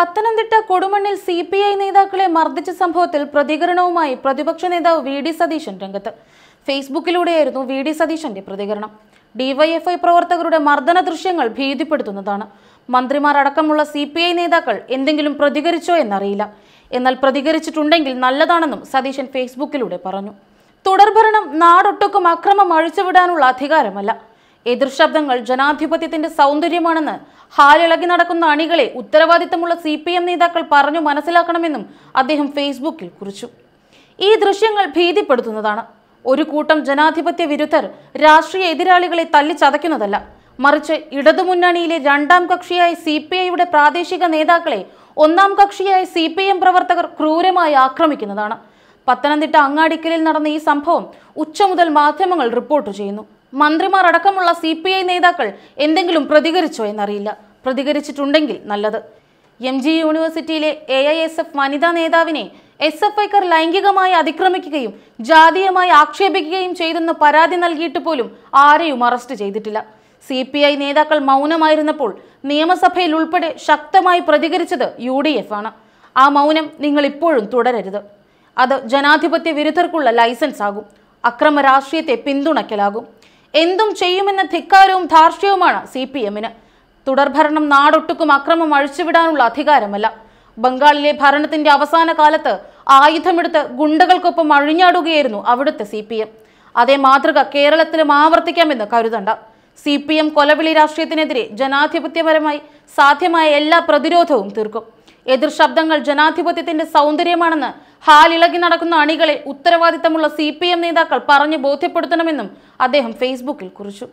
പത്തനംതിട്ട കൊടുമണ്ണിൽ C P I നേതാക്കളെ മർദ്ദിച്ച സംഭവത്തിൽ പ്രതികരണവുമായി പ്രതിപക്ഷ നേതാവ് വി ഡി സതീശൻ രംഗത്ത് ഫേസ്ബുക്കിലൂടെയായിരുന്നു വി ഡി സതീശന്റെ പ്രതികരണം ഡിവൈഎഫ്ഐ പ്രവർത്തകരുടെ മർദ്ദന ദൃശ്യങ്ങൾ ഭീതിപ്പെടുത്തുന്നതാണ് മന്ത്രിമാർ അടക്കമുള്ള സി പി ഐ നേതാക്കൾ എന്തെങ്കിലും പ്രതികരിച്ചോ എന്നറിയില്ല എന്നാൽ പ്രതികരിച്ചിട്ടുണ്ടെങ്കിൽ നല്ലതാണെന്നും സതീശൻ ഫേസ്ബുക്കിലൂടെ പറഞ്ഞു തുടർഭരണം നാടൊട്ടുക്കും അക്രമം അഴിച്ചുവിടാനുള്ള അധികാരമല്ല ശബ്ദങ്ങൾ ജനാധിപത്യത്തിന്റെ സൗന്ദര്യമാണെന്ന് ഹാലിളകി നടക്കുന്ന അണികളെ ഉത്തരവാദിത്തമുള്ള സി പി എം നേതാക്കൾ പറഞ്ഞു മനസ്സിലാക്കണമെന്നും അദ്ദേഹം ഫേസ്ബുക്കിൽ കുറിച്ചു ഈ ദൃശ്യങ്ങൾ ഭീതിപ്പെടുത്തുന്നതാണ് ഒരു കൂട്ടം ജനാധിപത്യ വിരുദ്ധർ രാഷ്ട്രീയ എതിരാളികളെ തല്ലിച്ചതയ്ക്കുന്നതല്ല മറിച്ച് ഇടതുമുന്നണിയിലെ രണ്ടാം കക്ഷിയായ സി പി ഐയുടെ പ്രാദേശിക നേതാക്കളെ ഒന്നാം കക്ഷിയായ സി പി എം പ്രവർത്തകർ ക്രൂരമായി ആക്രമിക്കുന്നതാണ് പത്തനംതിട്ട അങ്ങാടിക്കലിൽ നടന്ന ഈ സംഭവം ഉച്ച മുതൽ മാധ്യമങ്ങൾ റിപ്പോർട്ട് ചെയ്യുന്നു മന്ത്രിമാർ അടക്കമുള്ള സി പി ഐ നേതാക്കൾ എന്തെങ്കിലും പ്രതികരിച്ചോ എന്നറിയില്ല പ്രതികരിച്ചിട്ടുണ്ടെങ്കിൽ നല്ലത് എം ജി യൂണിവേഴ്സിറ്റിയിലെ എ ഐ എസ് എഫ് വനിതാ നേതാവിനെ എസ് എഫ് ഐക്കാർ ലൈംഗികമായി അതിക്രമിക്കുകയും ജാതീയമായി ആക്ഷേപിക്കുകയും ചെയ്തെന്ന് പരാതി നൽകിയിട്ട് പോലും ആരെയും അറസ്റ്റ് ചെയ്തിട്ടില്ല സി പി ഐ നേതാക്കൾ മൗനമായിരുന്നപ്പോൾ നിയമസഭയിൽ ഉൾപ്പെടെ ശക്തമായി പ്രതികരിച്ചത് യു ഡി എഫ് ആണ് ആ മൗനം നിങ്ങൾ ഇപ്പോഴും തുടരരുത് അത് ജനാധിപത്യ വിരുദ്ധർക്കുള്ള ലൈസൻസ് ആകും അക്രമ രാഷ്ട്രീയത്തെ പിന്തുണയ്ക്കലാകും എന്തും ചെയ്യുമെന്ന ധിക്കാരവും ധാർഷ്ട്യവുമാണ് സി പി എമ്മിന് തുടർഭരണം നാടൊട്ടുക്കും അക്രമം അഴിച്ചുവിടാനുള്ള അധികാരമല്ല ബംഗാളിലെ ഭരണത്തിന്റെ അവസാന കാലത്ത് ആയുധമെടുത്ത് ഗുണ്ടകൾക്കൊപ്പം അഴിഞ്ഞാടുകയായിരുന്നു അവിടുത്തെ സി പി എം അതേ മാതൃക കേരളത്തിലും ആവർത്തിക്കാമെന്ന് കരുതണ്ട സി പി എം കൊലവിളി രാഷ്ട്രീയത്തിനെതിരെ ജനാധിപത്യപരമായി സാധ്യമായ എല്ലാ പ്രതിരോധവും തീർക്കും എതിർ ശബ്ദങ്ങൾ ജനാധിപത്യത്തിന്റെ സൗന്ദര്യമാണെന്ന് ഹാലിളകി നടക്കുന്ന അണികളെ ഉത്തരവാദിത്തമുള്ള സി നേതാക്കൾ പറഞ്ഞു ബോധ്യപ്പെടുത്തണമെന്നും അദ്ദേഹം ഫേസ്ബുക്കിൽ കുറിച്ചു